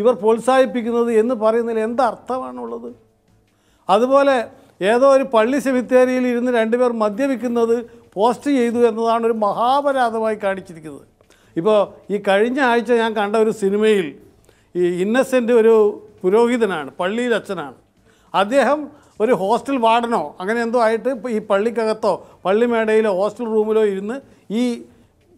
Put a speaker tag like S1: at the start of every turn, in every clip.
S1: ഇവർ പ്രോത്സാഹിപ്പിക്കുന്നത് എന്ന് പറയുന്നതിൽ എന്തർത്ഥമാണുള്ളത് അതുപോലെ ഏതോ ഒരു പള്ളി സെമിത്തേരിയിൽ ഇരുന്ന് രണ്ടുപേർ മദ്യപിക്കുന്നത് പോസ്റ്റ് ചെയ്തു എന്നതാണ് ഒരു മഹാപരാധമായി കാണിച്ചിരിക്കുന്നത് ഇപ്പോൾ ഈ കഴിഞ്ഞ ആഴ്ച ഞാൻ കണ്ട ഒരു സിനിമയിൽ ഈ ഇന്നസെൻ്റ് ഒരു പുരോഹിതനാണ് പള്ളിയിൽ അച്ഛനാണ് അദ്ദേഹം ഒരു ഹോസ്റ്റൽ വാർഡനോ അങ്ങനെ എന്തോ ആയിട്ട് ഈ പള്ളിക്കകത്തോ പള്ളിമേടയിലോ ഹോസ്റ്റൽ റൂമിലോ ഇരുന്ന് ഈ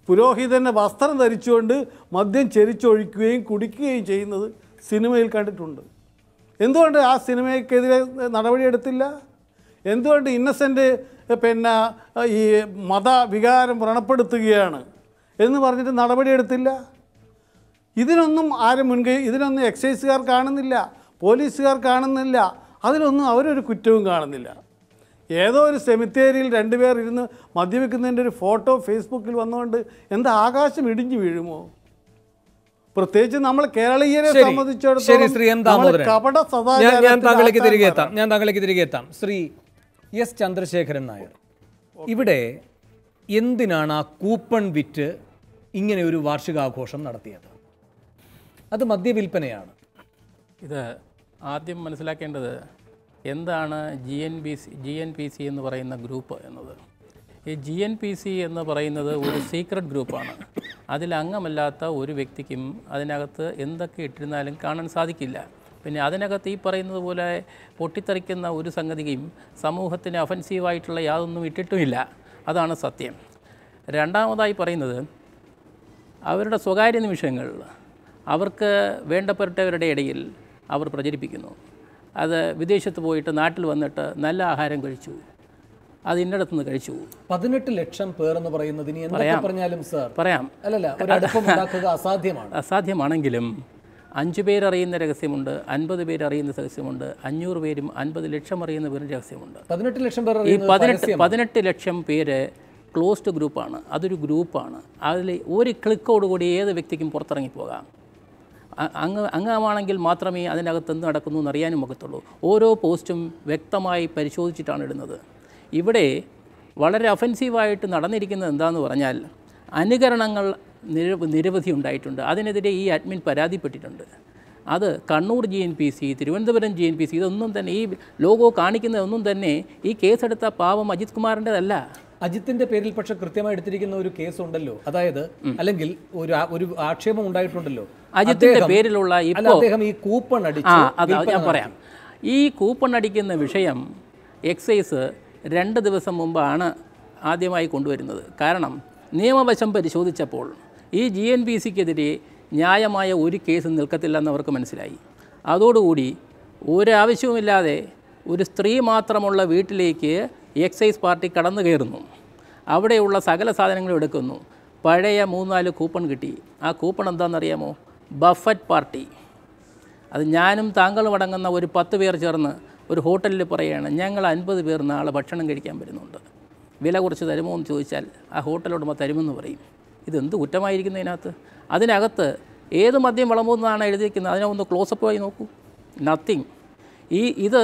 S1: പുരോഹിതൻ്റെ വസ്ത്രം ധരിച്ചുകൊണ്ട് മദ്യം ചെരിച്ചൊഴിക്കുകയും കുടിക്കുകയും ചെയ്യുന്നത് സിനിമയിൽ കണ്ടിട്ടുണ്ട് എന്തുകൊണ്ട് ആ സിനിമയ്ക്കെതിരെ നടപടിയെടുത്തില്ല എന്തുകൊണ്ട് ഇന്നസെൻ്റ് പിന്നെ ഈ മതവികാരം വ്രണപ്പെടുത്തുകയാണ് എന്ന് പറഞ്ഞിട്ട് നടപടിയെടുത്തില്ല ഇതിനൊന്നും ആരും മുൻകൈ ഇതിനൊന്നും എക്സൈസുകാർ കാണുന്നില്ല പോലീസുകാർ കാണുന്നില്ല അതിനൊന്നും അവരൊരു കുറ്റവും കാണുന്നില്ല ഏതോ ഒരു സെമിത്തേരിയിൽ രണ്ടുപേർ ഇരുന്ന് മദ്യപിക്കുന്നതിൻ്റെ ഒരു ഫോട്ടോ ഫേസ്ബുക്കിൽ വന്നുകൊണ്ട് എന്താ ആകാശം ഇടിഞ്ഞു വീഴുമോ പ്രത്യേകിച്ച് നമ്മൾ കേരളീയരെ സംബന്ധിച്ചിടത്തോളം കപട സദാചാരം തിരികെ
S2: എത്താം ഞാൻ താങ്കളേക്ക് തിരികെ എത്താം ശ്രീ എസ് ചന്ദ്രശേഖരൻ നായർ ഇവിടെ എന്തിനാണ് ആ കൂപ്പൺ വിറ്റ് ഇങ്ങനെ ഒരു വാർഷികാഘോഷം നടത്തിയത് അത്
S3: മദ്യവിൽപ്പനയാണ് ഇത് ആദ്യം മനസ്സിലാക്കേണ്ടത് എന്താണ് G N B C G N P C എന്ന് പറയുന്ന ഗ്രൂപ്പ് എന്നത് ഈ ജി എൻ പി സി എന്ന് പറയുന്നത് ഒരു സീക്രട്ട് ഗ്രൂപ്പാണ് അതിൽ അംഗമല്ലാത്ത ഒരു വ്യക്തിക്കും അതിനകത്ത് എന്തൊക്കെ ഇട്ടിരുന്നാലും കാണാൻ സാധിക്കില്ല പിന്നെ അതിനകത്ത് ഈ പറയുന്നത് പോലെ പൊട്ടിത്തെറിക്കുന്ന ഒരു സംഗതിയും സമൂഹത്തിന് അഫൻസീവായിട്ടുള്ള യാതൊന്നും ഇട്ടിട്ടുമില്ല അതാണ് സത്യം രണ്ടാമതായി പറയുന്നത് അവരുടെ സ്വകാര്യ നിമിഷങ്ങൾ അവർക്ക് വേണ്ടപ്പെട്ടവരുടെ ഇടയിൽ അവർ പ്രചരിപ്പിക്കുന്നു അത് വിദേശത്ത് പോയിട്ട് നാട്ടിൽ വന്നിട്ട് നല്ല ആഹാരം കഴിച്ചു അത് ഇന്നിടത്തു നിന്ന് കഴിച്ചു
S2: പതിനെട്ട് ലക്ഷം പേർ എന്ന് പറയുന്നത് പറഞ്ഞാലും സർ
S3: പറയാം അല്ലല്ല അസാധ്യമാണ് അസാധ്യമാണെങ്കിലും അഞ്ച് പേരറിയുന്ന രഹസ്യമുണ്ട് അൻപത് പേരറിയുന്ന രഹസ്യമുണ്ട് അഞ്ഞൂറ് പേരും അൻപത് ലക്ഷം അറിയുന്ന പേരും രഹസ്യമുണ്ട്
S2: പതിനെട്ട് ലക്ഷം പേർ ഈ പതിനെട്ട് പതിനെട്ട്
S3: ലക്ഷം പേര് ക്ലോസ്ഡ് ഗ്രൂപ്പാണ് അതൊരു ഗ്രൂപ്പാണ് അതിൽ ഒരു ക്ലിക്കോടുകൂടി ഏത് വ്യക്തിക്കും പുറത്തിറങ്ങി പോകാം അങ്ങ് അംഗമാണെങ്കിൽ മാത്രമേ അതിനകത്ത് എന്ത് നടക്കുന്നു എന്നറിയാനും ഒക്കത്തുള്ളൂ ഓരോ പോസ്റ്റും വ്യക്തമായി പരിശോധിച്ചിട്ടാണ് ഇടുന്നത് ഇവിടെ വളരെ അഫൻസീവായിട്ട് നടന്നിരിക്കുന്നത് എന്താണെന്ന് പറഞ്ഞാൽ അനുകരണങ്ങൾ നിര നിരവധി ഉണ്ടായിട്ടുണ്ട് അതിനെതിരെ ഈ അഡ്മിൻ പരാതിപ്പെട്ടിട്ടുണ്ട് അത് Kannur G N P C Thiruvananthapuram G N P C ഇതൊന്നും തന്നെ ഈ ലോഗോ കാണിക്കുന്നതൊന്നും തന്നെ ഈ കേസെടുത്ത പാവം അജിത് കുമാറിൻ്റെതല്ല അജിത്തിന്റെ പേരിൽ പക്ഷെ കൃത്യമായി എടുത്തിരിക്കുന്ന ഒരു കേസ് ഉണ്ടല്ലോ അതായത് അല്ലെങ്കിൽ ഒരു ഒരു ആക്ഷേപം ഉണ്ടായിട്ടുണ്ടല്ലോ അജിത്തിന്റെ പേരിലുള്ള അദ്ദേഹം ഈ കൂപ്പൺ ഞാൻ പറയാം ഈ കൂപ്പൺ അടിക്കുന്ന വിഷയം എക്സൈസ് രണ്ട് ദിവസം മുമ്പാണ് ആദ്യമായി കൊണ്ടുവരുന്നത് കാരണം നിയമവശം പരിശോധിച്ചപ്പോൾ ഈ ജി എൻ ബി സിക്കെതിരെ ന്യായമായ ഒരു കേസ് നിൽക്കത്തില്ലെന്ന് അവർക്ക് മനസ്സിലായി അതോടുകൂടി ഒരാവശ്യവുമില്ലാതെ ഒരു സ്ത്രീ മാത്രമുള്ള വീട്ടിലേക്ക് എക്സൈസ് പാർട്ടി കടന്നു കയറുന്നു അവിടെയുള്ള സകല സാധനങ്ങളും എടുക്കുന്നു പഴയ മൂന്നാല് കൂപ്പൺ കിട്ടി ആ കൂപ്പൺ എന്താണെന്നറിയാമോ ബഫറ്റ് പാർട്ടി അത് ഞാനും താങ്കളും അടങ്ങുന്ന ഒരു പത്ത് പേർ ചേർന്ന് ഒരു ഹോട്ടലിൽ പറയുകയാണ് ഞങ്ങൾ അൻപത് പേർ നാളെ ഭക്ഷണം കഴിക്കാൻ വരുന്നുണ്ട് വില കുറച്ച് തരുമോ എന്ന് ചോദിച്ചാൽ ആ ഹോട്ടലോട് തരുമെന്ന് പറയും ഇതെന്ത് കുറ്റമായിരിക്കുന്നതിനകത്ത് അതിനകത്ത് ഏത് മദ്യം വിളമ്പുന്നതാണ് എഴുതിയിരിക്കുന്നത് അതിനെ ഒന്ന് ക്ലോസപ്പ് ആയി നോക്കൂ നത്തിങ് ഈ ഇത്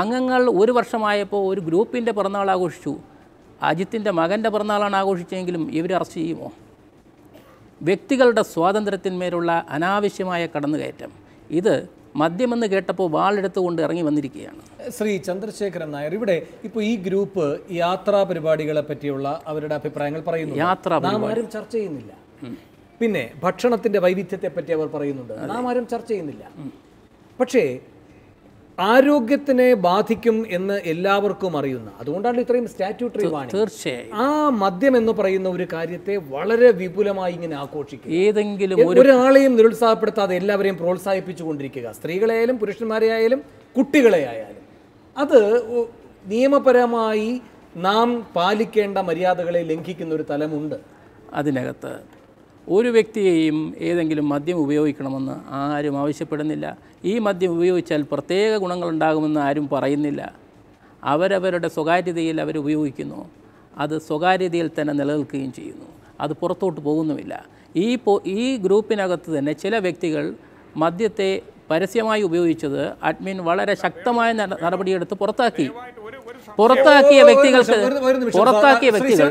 S3: അംഗങ്ങൾ ഒരു വർഷമായപ്പോൾ ഒരു ഗ്രൂപ്പിൻ്റെ പിറന്നാൾ ആഘോഷിച്ചു അജിത്തിൻ്റെ മകൻ്റെ പിറന്നാളാണ് ആഘോഷിച്ചെങ്കിലും ഇവർ അറസ്റ്റ് ചെയ്യുമോ വ്യക്തികളുടെ സ്വാതന്ത്ര്യത്തിന്മേലുള്ള അനാവശ്യമായ കടന്നുകയറ്റം ഇത് മദ്യമെന്ന് കേട്ടപ്പോൾ വാളെടുത്തുകൊണ്ട് ഇറങ്ങി വന്നിരിക്കുകയാണ് ശ്രീ ചന്ദ്രശേഖരൻ നായർ
S2: ഇവിടെ ഇപ്പോൾ ഈ ഗ്രൂപ്പ് യാത്രാ പരിപാടികളെ പറ്റിയുള്ള അവരുടെ അഭിപ്രായങ്ങൾ പറയുന്നു യാത്ര ആരും ചർച്ച ചെയ്യുന്നില്ല പിന്നെ ഭക്ഷണത്തിന്റെ വൈവിധ്യത്തെ പറ്റി അവർ പറയുന്നുണ്ട് നാം ആരും ചർച്ച ചെയ്യുന്നില്ല പക്ഷേ ആരോഗ്യത്തിനെ ബാധിക്കും എന്ന് എല്ലാവർക്കും അറിയുന്ന അതുകൊണ്ടാണ് ഇത്രയും സ്റ്റാറ്റ്യൂട്ടറി വാണി തീർച്ചയായും ആ മദ്യം എന്ന് പറയുന്ന ഒരു കാര്യത്തെ വളരെ വിപുലമായി ഇങ്ങനെ ആഘോഷിക്കും ഏതെങ്കിലും ഒരാളെയും നിരുത്സാഹപ്പെടുത്താതെ എല്ലാവരെയും പ്രോത്സാഹിപ്പിച്ചുകൊണ്ടിരിക്കുക സ്ത്രീകളെയായാലും പുരുഷന്മാരെ ആയാലും കുട്ടികളെ ആയാലും അത് നിയമപരമായി നാം പാലിക്കേണ്ട മര്യാദകളെ ലംഘിക്കുന്ന ഒരു തലമുണ്ട്
S3: അതിനകത്ത് ഒരു വ്യക്തിയെയും ഏതെങ്കിലും മദ്യം ഉപയോഗിക്കണമെന്ന് ആരും ആവശ്യപ്പെടുന്നില്ല ഈ മദ്യം ഉപയോഗിച്ചാൽ പ്രത്യേക ഗുണങ്ങളുണ്ടാകുമെന്ന് ആരും പറയുന്നില്ല അവരവരുടെ സ്വകാര്യതയിൽ അവർ ഉപയോഗിക്കുന്നു അത് സ്വകാര്യതയിൽ തന്നെ നിലനിൽക്കുകയും ചെയ്യുന്നു അത് പുറത്തോട്ട് പോകുന്നുമില്ല ഈ ഈ ഗ്രൂപ്പിനകത്ത് തന്നെ ചില വ്യക്തികൾ മദ്യത്തെ പരസ്യമായി ഉപയോഗിച്ചത് അഡ്മിൻ വളരെ ശക്തമായ നടപടിയെടുത്ത് പുറത്താക്കി പുറത്താക്കിയ വ്യക്തികൾക്ക് പുറത്താക്കിയ വ്യക്തികൾ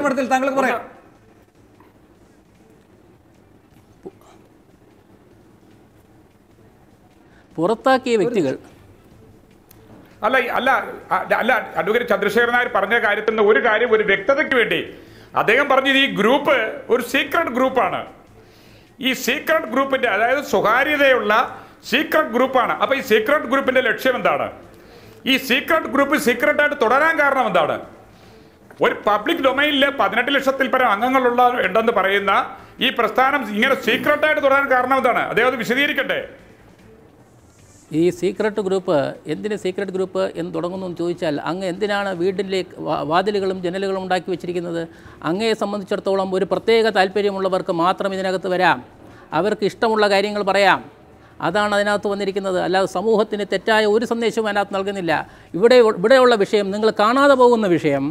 S3: പുറത്താക്കിയ വ്യക്തികൾ അല്ല അല്ല അല്ല
S2: അഡ്വക്കേറ്റ് ചന്ദ്രശേഖരൻ നായർ പറഞ്ഞ കാര്യത്തിൽ നിന്ന് ഒരു കാര്യം ഒരു വ്യക്തതയ്ക്ക് വേണ്ടി അദ്ദേഹം പറഞ്ഞത് ഈ ഗ്രൂപ്പ് ഒരു സീക്രട്ട് ഗ്രൂപ്പാണ് ഈ സീക്രട്ട് ഗ്രൂപ്പിന്റെ അതായത് സ്വകാര്യതയുള്ള സീക്രട്ട് ഗ്രൂപ്പാണ് അപ്പോൾ ഈ സീക്രട്ട് ഗ്രൂപ്പിന്റെ ലക്ഷ്യം എന്താണ് ഈ സീക്രട്ട് ഗ്രൂപ്പ് സീക്രട്ട് ആയിട്ട് തുടരാൻ കാരണം എന്താണ് ഒരു പബ്ലിക് ഡൊമൈനിൽ പതിനെട്ട് ലക്ഷത്തിൽ പരം അംഗങ്ങളുള്ള ഉണ്ടെന്ന് പറയുന്ന ഈ പ്രസ്ഥാനം ഇങ്ങനെ സീക്രട്ടായിട്ട് തുടരാൻ കാരണം എന്താണ് അദ്ദേഹം അത് വിശദീകരിക്കട്ടെ
S3: ഈ സീക്രട്ട് ഗ്രൂപ്പ് എന്തിന് സീക്രട്ട് ഗ്രൂപ്പ് എന്ന് തുടങ്ങുന്നു എന്ന് ചോദിച്ചാൽ അങ്ങ് എന്തിനാണ് വീടിൻ്റെ വാതിലുകളും ജനലുകളും ഉണ്ടാക്കി വെച്ചിരിക്കുന്നത് അങ്ങയെ സംബന്ധിച്ചിടത്തോളം ഒരു പ്രത്യേക താല്പര്യമുള്ളവർക്ക് മാത്രം ഇതിനകത്ത് വരാം അവർക്ക് ഇഷ്ടമുള്ള കാര്യങ്ങൾ പറയാം അതാണ് അതിനകത്ത് വന്നിരിക്കുന്നത് അല്ലാതെ സമൂഹത്തിന് തെറ്റായ ഒരു സന്ദേശവും അതിനകത്ത് നൽകുന്നില്ല ഇവിടെ ഇവിടെയുള്ള വിഷയം നിങ്ങൾ കാണാതെ പോകുന്ന വിഷയം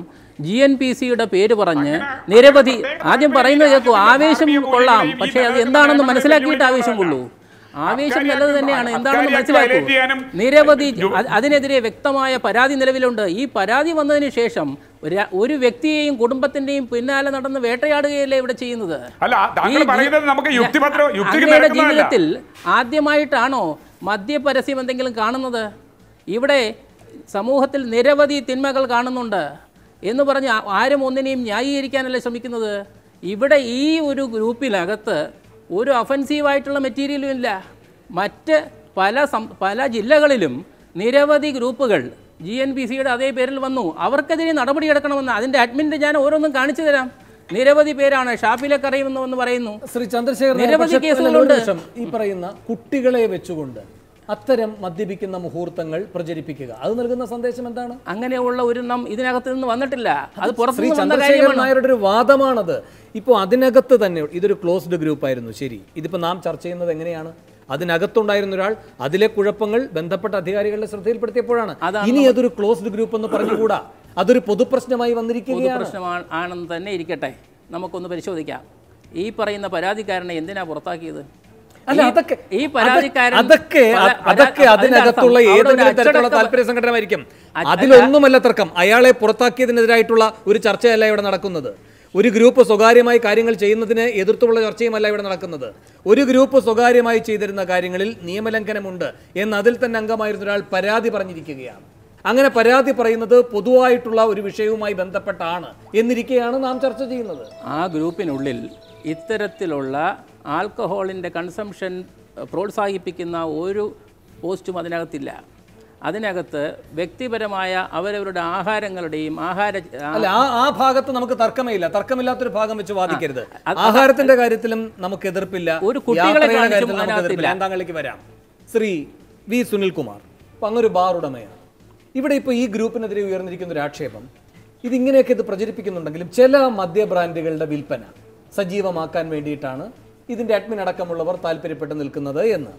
S3: ജി എൻ പി സിയുടെ പേര് പറഞ്ഞ് നിരവധി ആദ്യം പറയുന്നത് കേൾക്കൂ ആവേശം കൊള്ളാം പക്ഷേ അത് എന്താണെന്ന് മനസ്സിലാക്കിയിട്ട് ആവേശം കൊള്ളൂ ആവേശം നല്ലത് തന്നെയാണ് എന്താണെന്ന് മനസ്സിലാക്കൂ നിരവധി അതിനെതിരെ വ്യക്തമായ പരാതി നിലവിലുണ്ട് ഈ പരാതി വന്നതിന് ശേഷം ഒരു വ്യക്തിയെയും കുടുംബത്തിന്റെയും പിന്നാലെ നടന്ന് വേട്ടയാടുകയല്ലേ ഇവിടെ ചെയ്യുന്നത് അങ്ങയുടെ ജീവിതത്തിൽ ആദ്യമായിട്ടാണോ മദ്യപരസ്യം എന്തെങ്കിലും കാണുന്നത് ഇവിടെ സമൂഹത്തിൽ നിരവധി തിന്മകൾ കാണുന്നുണ്ട് എന്ന് പറഞ്ഞ് ആരും ഒന്നിനെയും ന്യായീകരിക്കാനല്ലേ ശ്രമിക്കുന്നത് ഇവിടെ ഈ ഒരു ഗ്രൂപ്പിനകത്ത് ഒരു ഒഫൻസീവായിട്ടുള്ള മെറ്റീരിയലും ഇല്ല മറ്റ് പല പല ജില്ലകളിലും നിരവധി ഗ്രൂപ്പുകൾ ജി എൻ പി സിയുടെ അതേ പേരിൽ വന്നു അവർക്കെതിരെ നടപടിയെടുക്കണമെന്ന് അതിൻ്റെ അഡ്മിൻ്റെ ഞാൻ ഓരോന്നും കാണിച്ചു തരാം നിരവധി പേരാണ് ഷാപ്പിലെ കറിയുമെന്ന് പറയുന്നു ശ്രീ ചന്ദ്രശേഖരൻ നിരവധി കേസുകളുണ്ട്
S2: ഈ പറയുന്ന കുട്ടികളെ വെച്ചുകൊണ്ട് അത്തരം മദ്യപിക്കുന്ന മുഹൂർത്തങ്ങൾ പ്രചരിപ്പിക്കുക അത് നൽകുന്ന സന്ദേശം എന്താണ് അങ്ങനെയുള്ള
S3: ഒരു നം ഇതിനകത്ത് നിന്ന് വന്നിട്ടില്ല അത് ശ്രീ ചന്ദ്രശേഖരൻ നായരുടെ
S2: ഒരു വാദമാണത് ഇപ്പോൾ അതിനകത്ത് തന്നെ ഇതൊരു ക്ലോസ്ഡ് ഗ്രൂപ്പായിരുന്നു ശരി ഇതിപ്പോൾ നാം ചർച്ച ചെയ്യുന്നത് എങ്ങനെയാണ് അതിനകത്തുണ്ടായിരുന്ന ഒരാൾ
S3: അതിലെ കുഴപ്പങ്ങൾ ബന്ധപ്പെട്ട അധികാരികളുടെ ശ്രദ്ധയിൽപ്പെടുത്തിയപ്പോഴാണ് ഇനി അതൊരു ക്ലോസ്ഡ് ഗ്രൂപ്പ് എന്ന് പറഞ്ഞുകൂടാ അതൊരു പൊതുപ്രശ്നമായി വന്നിരിക്കുകയാണ് ആണെന്ന് തന്നെ ഇരിക്കട്ടെ നമുക്കൊന്ന് പരിശോധിക്കാം ഈ പറയുന്ന പരാതിക്കാരനെ എന്തിനാ പുറത്താക്കിയത് അതൊക്കെ ഈ അതൊക്കെ അതൊക്കെ അതിനകത്തുള്ള ഏതെങ്കിലും തരത്തിലുള്ള
S2: താല്പര്യ സംഘടനമായിരിക്കും അതിലൊന്നുമല്ല തർക്കം അയാളെ പുറത്താക്കിയതിനെതിരായിട്ടുള്ള ഒരു ചർച്ചയല്ല ഇവിടെ നടക്കുന്നത് ഒരു ഗ്രൂപ്പ് സ്വകാര്യമായി കാര്യങ്ങൾ ചെയ്യുന്നതിന് എതിർത്തുള്ള ചർച്ചയുമല്ല ഇവിടെ നടക്കുന്നത് ഒരു ഗ്രൂപ്പ് സ്വകാര്യമായി ചെയ്തിരുന്ന കാര്യങ്ങളിൽ നിയമലംഘനമുണ്ട് എന്ന് അതിൽ തന്നെ അംഗമായിരുന്ന ഒരാൾ പരാതി പറഞ്ഞിരിക്കുകയാണ് അങ്ങനെ പരാതി പറയുന്നത് പൊതുവായിട്ടുള്ള ഒരു വിഷയവുമായി ബന്ധപ്പെട്ടാണ്
S3: എന്നിരിക്കെയാണ് നാം ചർച്ച ചെയ്യുന്നത് ആ ഗ്രൂപ്പിനുള്ളിൽ ഇത്തരത്തിലുള്ള ആൽക്കഹോളിൻ്റെ കൺസംഷൻ പ്രോത്സാഹിപ്പിക്കുന്ന ഒരു പോസ്റ്റും അതിനകത്തില്ല അതിനകത്ത് വ്യക്തിപരമായ അവരവരുടെ ആഹാരങ്ങളുടെയും ആഹാര അല്ല ആ
S2: ആ ഭാഗത്ത് നമുക്ക് തർക്കമേയില്ല തർക്കമില്ലാത്തൊരു ഭാഗം വെച്ച് വാദിക്കരുത് ആഹാരത്തിന്റെ കാര്യത്തിലും നമുക്ക് എതിർപ്പില്ല ഒരു കുട്ടികളെ വരാം ശ്രീ വി സുനിൽകുമാർ അങ്ങൊരു ബാർ ഉടമയാണ് ഇവിടെ ഇപ്പോൾ ഈ ഗ്രൂപ്പിനെതിരെ ഉയർന്നിരിക്കുന്ന ഒരു ആക്ഷേപം ഇതിങ്ങനെയൊക്കെ ഇത് പ്രചരിപ്പിക്കുന്നുണ്ടെങ്കിലും ചില മദ്യ ബ്രാൻഡുകളുടെ വിൽപ്പന സജീവമാക്കാൻ വേണ്ടിയിട്ടാണ് ഇതിൻ്റെ അഡ്മിൻ അടക്കമുള്ളവർ താല്പര്യപ്പെട്ട് നിൽക്കുന്നത് എന്ന്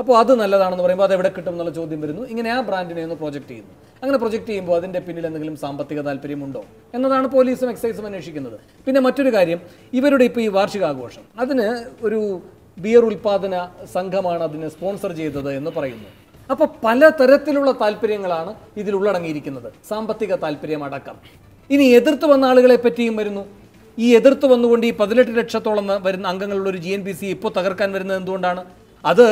S2: അപ്പോൾ അത് നല്ലതാണെന്ന് പറയുമ്പോൾ അത് എവിടെ കിട്ടും എന്നുള്ള ചോദ്യം വരുന്നു ഇങ്ങനെ ആ ബ്രാൻഡിനെ ഒന്ന് പ്രൊജക്റ്റ് ചെയ്യുന്നു അങ്ങനെ പ്രൊജക്റ്റ് ചെയ്യുമ്പോൾ അതിൻ്റെ പിന്നിൽ എന്തെങ്കിലും സാമ്പത്തിക താല്പര്യമുണ്ടോ എന്നതാണ് പോലീസും എക്സൈസും അന്വേഷിക്കുന്നത് പിന്നെ മറ്റൊരു കാര്യം ഇവരുടെ ഇപ്പോൾ ഈ വാർഷികാഘോഷം അതിന് ഒരു ബിയർ ഉൽപ്പാദന സംഘമാണ് അതിനെ സ്പോൺസർ ചെയ്തത് എന്ന് പറയുന്നു അപ്പോൾ പല തരത്തിലുള്ള താല്പര്യങ്ങളാണ് ഇതിൽ ഉള്ളടങ്ങിയിരിക്കുന്നത് സാമ്പത്തിക താല്പര്യം അടക്കം ഇനി എതിർത്ത് വന്ന ആളുകളെ പറ്റിയും വരുന്നു ഈ എതിർത്ത് വന്നുകൊണ്ട് ഈ പതിനെട്ട് ലക്ഷത്തോളം വരുന്ന അംഗങ്ങളുടെ ഒരു ജി എൻ പി സി ഇപ്പോൾ തകർക്കാൻ വരുന്നത് എന്തുകൊണ്ടാണ് അത്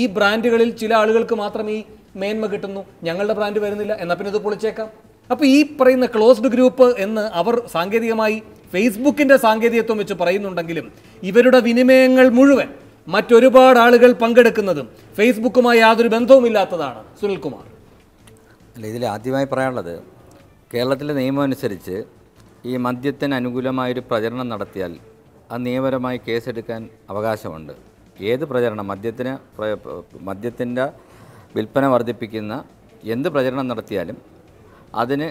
S2: ഈ ബ്രാൻഡുകളിൽ ചില ആളുകൾക്ക് മാത്രം ഈ മേന്മ കിട്ടുന്നു ഞങ്ങളുടെ ബ്രാൻഡ് വരുന്നില്ല എന്നാൽ പിന്നെ ഇത് പൊളിച്ചേക്കാം അപ്പോൾ ഈ പറയുന്ന ക്ലോസ്ഡ് ഗ്രൂപ്പ് എന്ന് അവർ സാങ്കേതികമായി ഫേസ്ബുക്കിൻ്റെ സാങ്കേതികത്വം വെച്ച് പറയുന്നുണ്ടെങ്കിലും ഇവരുടെ വിനിമയങ്ങൾ മുഴുവൻ മറ്റൊരുപാട് ആളുകൾ പങ്കെടുക്കുന്നതും ഫേസ്ബുക്കുമായി യാതൊരു ബന്ധവുമില്ലാത്തതാണ് സുനിൽകുമാർ
S4: അല്ല ഇതിൽ ആദ്യമായി പറയാനുള്ളത് കേരളത്തിലെ നിയമം അനുസരിച്ച് ഈ മദ്യത്തിന് അനുകൂലമായൊരു പ്രചരണം നടത്തിയാൽ അത് നിയമപരമായി കേസെടുക്കാൻ അവകാശമുണ്ട് ഏത് പ്രചരണം മദ്യത്തിന് മദ്യത്തിൻ്റെ വിൽപ്പന വർദ്ധിപ്പിക്കുന്ന എന്ത് പ്രചരണം നടത്തിയാലും അതിന്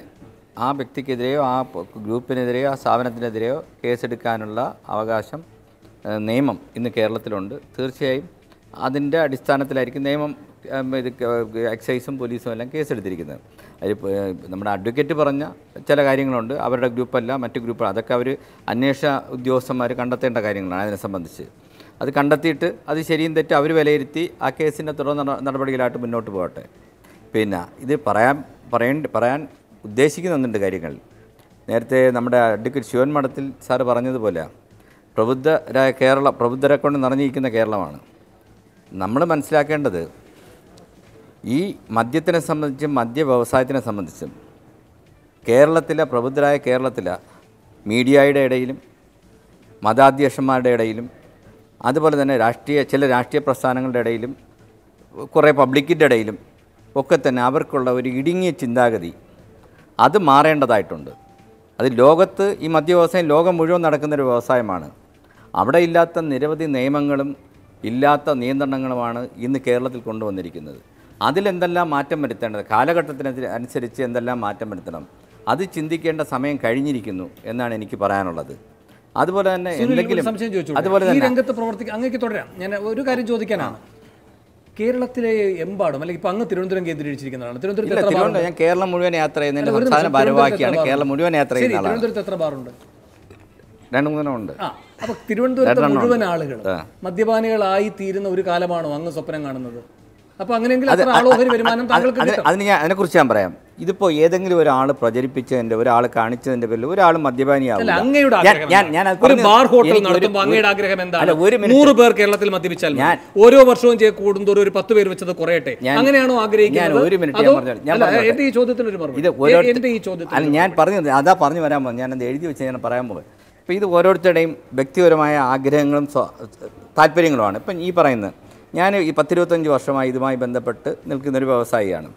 S4: ആ വ്യക്തിക്കെതിരെയോ ആ ഗ്രൂപ്പിനെതിരെയോ ആ സ്ഥാപനത്തിനെതിരെയോ കേസെടുക്കാനുള്ള അവകാശം നിയമം ഇന്ന് കേരളത്തിലുണ്ട് തീർച്ചയായും അതിൻ്റെ അടിസ്ഥാനത്തിലായിരിക്കും നിയമം ഇത് എക്സൈസും പോലീസും എല്ലാം കേസെടുത്തിരിക്കുന്നത് അതിൽ നമ്മുടെ അഡ്വക്കേറ്റ് പറഞ്ഞ ചില കാര്യങ്ങളുണ്ട് അവരുടെ ഗ്രൂപ്പല്ല മറ്റ് ഗ്രൂപ്പ് അതൊക്കെ അവർ അന്വേഷണ ഉദ്യോഗസ്ഥന്മാർ കണ്ടെത്തേണ്ട കാര്യങ്ങളാണ് അതിനെ സംബന്ധിച്ച് അത് കണ്ടെത്തിയിട്ട് അത് ശരിയും തെറ്റും അവർ വിലയിരുത്തി ആ കേസിൻ്റെ തുടർ നടപടികളായിട്ട് മുന്നോട്ട് പോകട്ടെ പിന്നെ ഇത് പറയാൻ പറയേണ്ട പറയാൻ ഉദ്ദേശിക്കുന്നുണ്ട് കാര്യങ്ങൾ നേരത്തെ നമ്മുടെ അഡ്വക്കേറ്റ് ശിവൻ മഠത്തിൽ സാറ് പറഞ്ഞതുപോലെ പ്രബുദ്ധരായ കേരള പ്രബുദ്ധരെ കൊണ്ട് നിറഞ്ഞിരിക്കുന്ന കേരളമാണ് നമ്മൾ മനസ്സിലാക്കേണ്ടത് ഈ മദ്യത്തിനെ സംബന്ധിച്ചും മദ്യ വ്യവസായത്തിനെ സംബന്ധിച്ചും കേരളത്തിലെ പ്രബുദ്ധരായ കേരളത്തിലെ മീഡിയയുടെ ഇടയിലും മതാധ്യക്ഷന്മാരുടെ ഇടയിലും അതുപോലെ തന്നെ രാഷ്ട്രീയ ചില രാഷ്ട്രീയ പ്രസ്ഥാനങ്ങളുടെ ഇടയിലും കുറേ പബ്ലിക്കിൻ്റെ ഇടയിലും ഒക്കെ തന്നെ അവർക്കുള്ള ഒരു ഇടുങ്ങിയ ചിന്താഗതി അത് മാറേണ്ടതായിട്ടുണ്ട് അത് ലോകത്ത് ഈ മദ്യ വ്യവസായം ലോകം മുഴുവൻ നടക്കുന്നൊരു വ്യവസായമാണ് അവിടെ ഇല്ലാത്ത നിരവധി നിയമങ്ങളും ഇല്ലാത്ത നിയന്ത്രണങ്ങളുമാണ് ഇന്ന് കേരളത്തിൽ കൊണ്ടുവന്നിരിക്കുന്നത് അതിലെന്തെല്ലാം മാറ്റം വരുത്തേണ്ടത് കാലഘട്ടത്തിന് അനുസരിച്ച് എന്തെല്ലാം മാറ്റം വരുത്തണം അത് ചിന്തിക്കേണ്ട സമയം കഴിഞ്ഞിരിക്കുന്നു എന്നാണ് എനിക്ക് പറയാനുള്ളത് അതുപോലെ തന്നെ എന്തെങ്കിലും സംശയം ചോദിച്ചു അതുപോലെ തന്നെ
S2: രംഗത്ത് പ്രവർത്തിക്കുക അങ്ങേക്ക് തുടരാം ഞാൻ ഒരു കാര്യം ചോദിക്കാനാണ് കേരളത്തിലെ എമ്പാടും അല്ലെങ്കിൽ ഇപ്പൊ അങ്ങ് തിരുവനന്തപുരം കേന്ദ്രീകരിച്ചിരിക്കുന്നതാണ് ഞാൻ കേരളം മുഴുവൻ യാത്ര ചെയ്യുന്ന ഭാരവാഹിയാണ് കേരളം മുഴുവൻ യാത്ര ചെയ്യുന്ന തിരുവനന്തപുരത്ത് എത്ര ബാറുണ്ട് രണ്ട് മൂന്നെണ്ണം ഉണ്ട് അപ്പൊ തിരുവനന്തപുരത്ത് മുഴുവൻ ആളുകൾ മദ്യപാനികളായി തീരുന്ന ഒരു കാലമാണോ അങ്ങ് സ്വപ്നം കാണുന്നത് അപ്പോൾ അങ്ങനെയെങ്കിൽ വരുമാനം താങ്കൾക്ക്
S4: അതിന് ഞാൻ അതിനെക്കുറിച്ച് ഞാൻ പറയാം ഇതിപ്പോൾ ഏതെങ്കിലും ഒരാൾ പ്രചരിപ്പിച്ചതിൻ്റെ ഒരാൾ കാണിച്ചതിൻ്റെ പേരിൽ ഒരാൾ മദ്യപാനിയാവും പേർ കേരളത്തിൽ ഓരോ വർഷവും കൂടുന്തോറും ഒരു പത്ത് പേര്
S2: വെച്ചത് കുറയട്ടെ അങ്ങനെയാണോ ആഗ്രഹിക്കുന്നത് ഒരു മിനിറ്റ് ഈ
S4: ചോദ്യത്തിന് ഒരു മറുപടി ഞാൻ പറഞ്ഞത് അതാ പറഞ്ഞു വരാൻ പോകുന്നത് ഞാനത് എഴുതി വെച്ച് ഞാൻ പറയാൻ പോകും ഇപ്പം ഇത് ഓരോരുത്തരുടെയും വ്യക്തിപരമായ ആഗ്രഹങ്ങളും താല്പര്യങ്ങളുമാണ് ഇപ്പം ഈ പറയുന്നത് ഞാൻ ഈ പത്തിരുപത്തഞ്ച് വർഷമായി ഇതുമായി ബന്ധപ്പെട്ട് നിൽക്കുന്നൊരു വ്യവസായിയാണ്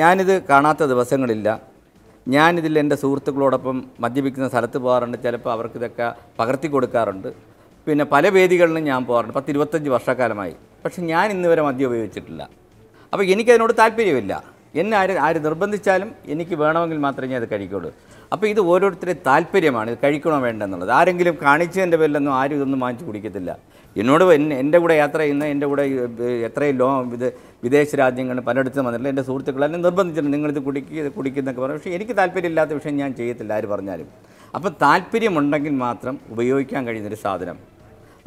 S4: ഞാനിത് കാണാത്ത ദിവസങ്ങളില്ല ഞാനിതിൽ എൻ്റെ സുഹൃത്തുക്കളോടൊപ്പം മദ്യപിക്കുന്ന സ്ഥലത്ത് പോകാറുണ്ട് ചിലപ്പോൾ അവർക്കിതൊക്കെ പകർത്തി കൊടുക്കാറുണ്ട് പിന്നെ പല വേദികളിലും ഞാൻ പോകാറുണ്ട് പത്തിരുപത്തഞ്ച് വർഷക്കാലമായി പക്ഷെ ഞാൻ ഇന്ന് വരെ മദ്യം ഉപയോഗിച്ചിട്ടില്ല അപ്പോൾ എനിക്കതിനോട് താല്പര്യമില്ല എന്നെ ആര് ആര് നിർബന്ധിച്ചാലും എനിക്ക് വേണമെങ്കിൽ മാത്രമേ ഞാൻ അത് കഴിക്കുള്ളൂ അപ്പോൾ ഇത് ഓരോരുത്തരെ താല്പര്യമാണ് ഇത് കഴിക്കണോ വേണ്ടെന്നുള്ളത് ആരെങ്കിലും കാണിച്ചതിൻ്റെ പേരിലൊന്നും ആരും ഇതൊന്നും വാങ്ങിച്ചു കുടിക്കത്തില്ല എന്നോട് എൻ്റെ കൂടെ യാത്ര ചെയ്യുന്ന എൻ്റെ കൂടെ എത്രയും ലോ ഇത് വിദേശ രാജ്യങ്ങൾ പലയിടത്തും വന്നിട്ടില്ല എൻ്റെ സുഹൃത്തുക്കളെല്ലാം നിർബന്ധിച്ചിട്ടുണ്ട് നിങ്ങളിത് കുടിക്കുക ഇത് കുടിക്കുന്നൊക്കെ പറഞ്ഞു പക്ഷേ എനിക്ക് താല്പര്യമില്ലാത്ത വിഷയം ഞാൻ ചെയ്യത്തില്ല ആര് പറഞ്ഞാലും അപ്പം താല്പര്യമുണ്ടെങ്കിൽ മാത്രം ഉപയോഗിക്കാൻ കഴിയുന്നൊരു സാധനം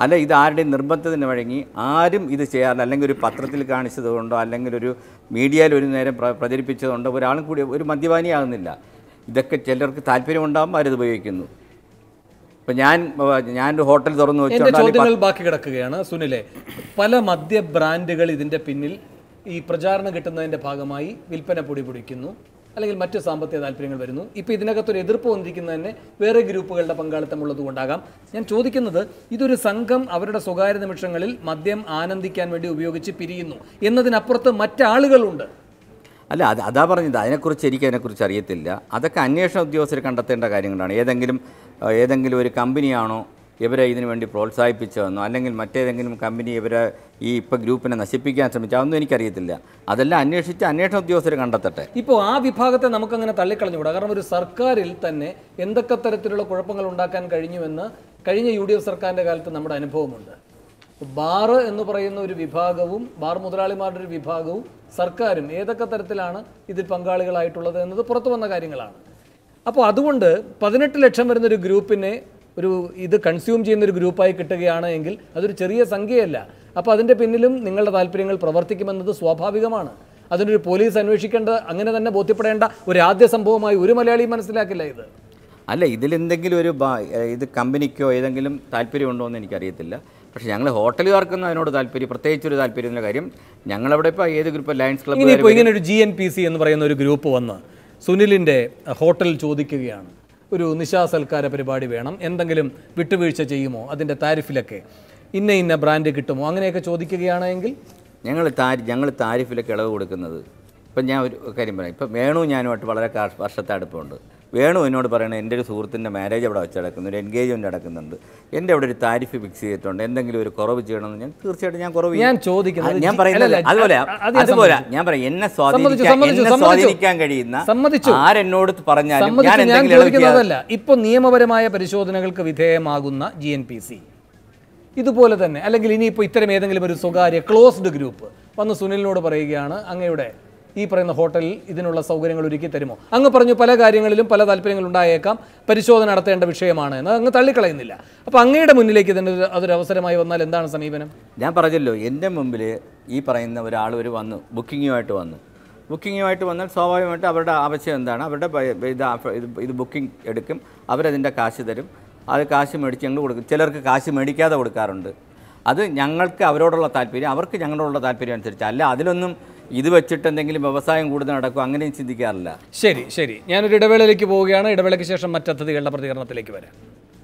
S4: അല്ല ഇത് ആരുടെയും നിർബന്ധത്തിന് വഴങ്ങി ആരും ഇത് ചെയ്യാറില്ല അല്ലെങ്കിൽ ഒരു പത്രത്തിൽ കാണിച്ചതുകൊണ്ടോ അല്ലെങ്കിൽ ഒരു മീഡിയയിൽ ഒരു നേരം പ്രചരിപ്പിച്ചതുകൊണ്ടോ ഒരാളും കൂടി ഒരു മദ്യപാനിയാകുന്നില്ല ഇതൊക്കെ ചിലർക്ക് താല്പര്യമുണ്ടാകും അവരത് ഉപയോഗിക്കുന്നു ഇപ്പം ഞാൻ ഒരു ഹോട്ടൽ തുറന്നു ചോദ്യങ്ങൾ
S2: ബാക്കി കിടക്കുകയാണ് സുനിലെ പല മദ്യ ബ്രാൻഡുകൾ ഇതിൻ്റെ പിന്നിൽ ഈ പ്രചാരണം കിട്ടുന്നതിൻ്റെ ഭാഗമായി വിൽപ്പന പൊടി പൊടിക്കുന്നു അല്ലെങ്കിൽ മറ്റ് സാമ്പത്തിക താല്പര്യങ്ങൾ വരുന്നു ഇപ്പോൾ ഇതിനകത്തൊരു എതിർപ്പ് വന്നിരിക്കുന്നത് തന്നെ വേറെ ഗ്രൂപ്പുകളുടെ പങ്കാളിത്തം കൊണ്ടാകാം ഞാൻ ചോദിക്കുന്നത് ഇതൊരു സംഘം അവരുടെ സ്വകാര്യ നിമിഷങ്ങളിൽ മദ്യം ആനന്ദിക്കാൻ വേണ്ടി ഉപയോഗിച്ച് പിരിയുന്നു എന്നതിനപ്പുറത്ത് മറ്റാളുകളുണ്ട്
S4: അല്ല അത് അതാ പറഞ്ഞത് അതിനെക്കുറിച്ച് എനിക്ക് അതിനെക്കുറിച്ച് അറിയത്തില്ല അതൊക്കെ അന്വേഷണ ഉദ്യോഗസ്ഥർ കണ്ടെത്തേണ്ട കാര്യങ്ങളാണ് ഏതെങ്കിലും ഏതെങ്കിലും ഒരു കമ്പനിയാണോ ഇവരെ ഇതിനു വേണ്ടി പ്രോത്സാഹിപ്പിച്ചതെന്നോ അല്ലെങ്കിൽ മറ്റേതെങ്കിലും കമ്പനി ഇവരെ ഈ ഇപ്പം ഗ്രൂപ്പിനെ നശിപ്പിക്കാൻ ശ്രമിച്ചോ അതൊന്നും എനിക്കറിയത്തില്ല അതെല്ലാം അന്വേഷിച്ച് അന്വേഷണ ഉദ്യോഗസ്ഥർ കണ്ടെത്തട്ടെ
S2: ഇപ്പോൾ ആ വിഭാഗത്തെ നമുക്കങ്ങനെ തള്ളിക്കളഞ്ഞുകൂടാ കാരണം ഒരു സർക്കാരിൽ തന്നെ എന്തൊക്കെ തരത്തിലുള്ള കുഴപ്പങ്ങൾ ഉണ്ടാക്കാൻ കഴിഞ്ഞുവെന്ന് കഴിഞ്ഞ യു ഡി എഫ് സർക്കാരിൻ്റെ കാലത്ത് നമ്മുടെ അനുഭവമുണ്ട് ബാർ എന്ന് പറയുന്ന ഒരു വിഭാഗവും ബാർ മുതലാളിമാരുടെ ഒരു വിഭാഗവും സർക്കാരും ഏതൊക്കെ തരത്തിലാണ് ഇതിൽ പങ്കാളികളായിട്ടുള്ളത് എന്നത് പുറത്തു വന്ന കാര്യങ്ങളാണ് അപ്പോൾ അതുകൊണ്ട് പതിനെട്ട് ലക്ഷം വരുന്ന ഒരു ഗ്രൂപ്പിനെ ഒരു ഇത് കൺസ്യൂം ചെയ്യുന്ന ഒരു ഗ്രൂപ്പായി കിട്ടുകയാണ് എങ്കിൽ അതൊരു ചെറിയ സംഖ്യയല്ല അപ്പോൾ അതിൻ്റെ പിന്നിലും നിങ്ങളുടെ താല്പര്യങ്ങൾ പ്രവർത്തിക്കുമെന്നത് സ്വാഭാവികമാണ് അതിനൊരു പോലീസ് അന്വേഷിക്കേണ്ട അങ്ങനെ തന്നെ ബോധ്യപ്പെടേണ്ട ഒരു ആദ്യ സംഭവമായി ഒരു മലയാളി മനസ്സിലാക്കില്ല ഇത്
S4: അല്ല ഇതിലെന്തെങ്കിലും ഒരു ഇത് കമ്പനിക്കോ ഏതെങ്കിലും താല്പര്യമുണ്ടോ എന്ന് എനിക്കറിയത്തില്ല പക്ഷേ ഞങ്ങൾ ഹോട്ടലുകാർക്കൊന്നും അതിനോട് താല്പര്യം പ്രത്യേകിച്ച് ഒരു താല്പര്യമില്ല കാര്യം ഞങ്ങളവിടെ ഇപ്പോൾ ഏത് ഗ്രൂപ്പ് ലയൻസ് ക്ലബ് ഇപ്പോൾ ഇങ്ങനെ
S2: ഒരു ജി എൻ പി സി എന്ന് പറയുന്ന ഒരു ഗ്രൂപ്പ് വന്ന് സുനിലിൻ്റെ ഹോട്ടൽ ചോദിക്കുകയാണ് ഒരു നിശാ സൽക്കാര പരിപാടി വേണം എന്തെങ്കിലും വിട്ടുവീഴ്ച ചെയ്യുമോ അതിൻ്റെ
S4: താരിഫിലൊക്കെ ഇന്ന ഇന്ന ബ്രാൻഡ് കിട്ടുമോ അങ്ങനെയൊക്കെ ചോദിക്കുകയാണെങ്കിൽ ഞങ്ങൾ താരി ഞങ്ങൾ താരിഫിലൊക്കെ ഇളവ് കൊടുക്കുന്നത് ഇപ്പം ഞാൻ ഒരു കാര്യം പറയാം ഇപ്പം വേണു ഞാനുമായിട്ട് വളരെ വർഷത്തെ അടുപ്പമുണ്ട് വേണു എന്നോട് പറയണത് എൻ്റെ ഒരു സുഹൃത്തിൻ്റെ മാരേജ് അവിടെ വെച്ച് നടക്കുന്നു ഒരു എൻഗേജ്മെൻ്റ് നടക്കുന്നുണ്ട് എൻ്റെ അവിടെ ഒരു താരിഫ് ഫിക്സ് ചെയ്തിട്ടുണ്ട് എന്തെങ്കിലും ഒരു കുറവ് ചെയ്യണമെന്ന് ഞാൻ തീർച്ചയായിട്ടും ഞാൻ കുറവ് ഞാൻ ചോദിക്കുന്നത് ഞാൻ പറയുന്നില്ല അതുപോലെ അതുപോലെ ഞാൻ പറയും എന്നെ സ്വാധീനിക്കാൻ കഴിയുന്ന സമ്മതിച്ചു കഴിയുന്ന ആരെന്നോട് പറഞ്ഞാലും ഞാൻ എന്തെങ്കിലും
S2: നിയമപരമായ പരിശോധനകൾക്ക് വിധേയമാകുന്ന ജി എൻ പി സി ഇതുപോലെ തന്നെ അല്ലെങ്കിൽ ഇനിയിപ്പോൾ ഇത്തരം ഏതെങ്കിലും ഒരു സ്വകാര്യ ക്ലോസ്ഡ് ഗ്രൂപ്പ് വന്ന് സുനിലിനോട് പറയുകയാണ് അങ്ങയുടെ ഈ പറയുന്ന ഹോട്ടലിൽ ഇതിനുള്ള സൗകര്യങ്ങൾ ഒരുക്കി തരുമോ അങ്ങ് പറഞ്ഞു പല കാര്യങ്ങളിലും പല ഉണ്ടായേക്കാം പരിശോധന നടത്തേണ്ട വിഷയമാണ് എന്ന് അങ്ങ് തള്ളിക്കളയുന്നില്ല അപ്പോൾ അങ്ങയുടെ മുന്നിലേക്ക്
S4: ഇതിൻ്റെ അതൊരു അവസരമായി വന്നാൽ എന്താണ് സമീപനം ഞാൻ പറഞ്ഞല്ലോ എൻ്റെ മുമ്പിൽ ഈ പറയുന്ന ഒരാൾ ഒരു വന്നു ബുക്കിങ്ങുമായിട്ട് വന്നു ബുക്കിങ്ങുമായിട്ട് വന്നാൽ സ്വാഭാവികമായിട്ട് അവരുടെ ആവശ്യം എന്താണ് അവരുടെ ഇത് ഇത് ബുക്കിംഗ് എടുക്കും അവരതിൻ്റെ കാശ് തരും അത് കാശ് മേടിച്ച് ഞങ്ങൾ കൊടുക്കും ചിലർക്ക് കാശ് മേടിക്കാതെ കൊടുക്കാറുണ്ട് അത് ഞങ്ങൾക്ക് അവരോടുള്ള താല്പര്യം അവർക്ക് ഞങ്ങളോടുള്ള താല്പര്യം അനുസരിച്ച് അല്ല അതിലൊന്നും ഇത് വെച്ചിട്ട് എന്തെങ്കിലും വ്യവസായം കൂടുതൽ നടക്കും അങ്ങനെയും ചിന്തിക്കാറില്ല ശരി ശരി ഞാനൊരു ഇടവേളയിലേക്ക്
S2: പോവുകയാണ് ഇടവേളയ്ക്ക് ശേഷം മറ്റു അതിഥികളുടെ പ്രതികരണത്തിലേക്ക് വരാം